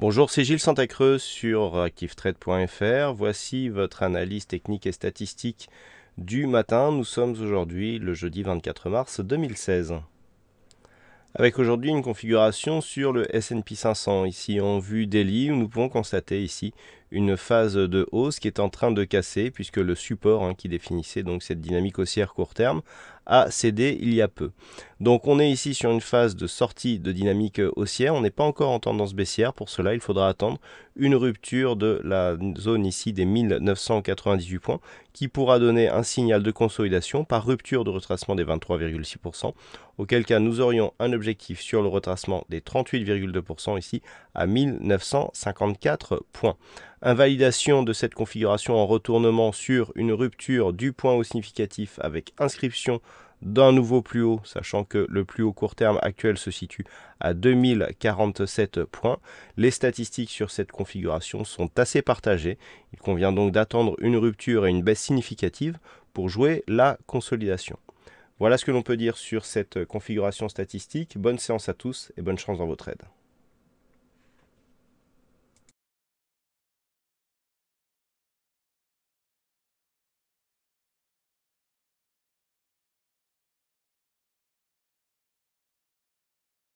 Bonjour, c'est Gilles Santacreux sur ActiveTrade.fr. Voici votre analyse technique et statistique du matin. Nous sommes aujourd'hui le jeudi 24 mars 2016. Avec aujourd'hui une configuration sur le S&P 500, ici en vue daily, nous pouvons constater ici une phase de hausse qui est en train de casser, puisque le support hein, qui définissait donc cette dynamique haussière court terme a cédé il y a peu. Donc on est ici sur une phase de sortie de dynamique haussière, on n'est pas encore en tendance baissière, pour cela il faudra attendre une rupture de la zone ici des 1998 points qui pourra donner un signal de consolidation par rupture de retracement des 23,6%, auquel cas nous aurions un objectif sur le retracement des 38,2% ici à 1954 points. Invalidation de cette configuration en retournement sur une rupture du point haut significatif avec inscription d'un nouveau plus haut, sachant que le plus haut court terme actuel se situe à 2047 points. Les statistiques sur cette configuration sont assez partagées. Il convient donc d'attendre une rupture et une baisse significative pour jouer la consolidation. Voilà ce que l'on peut dire sur cette configuration statistique. Bonne séance à tous et bonne chance dans votre aide.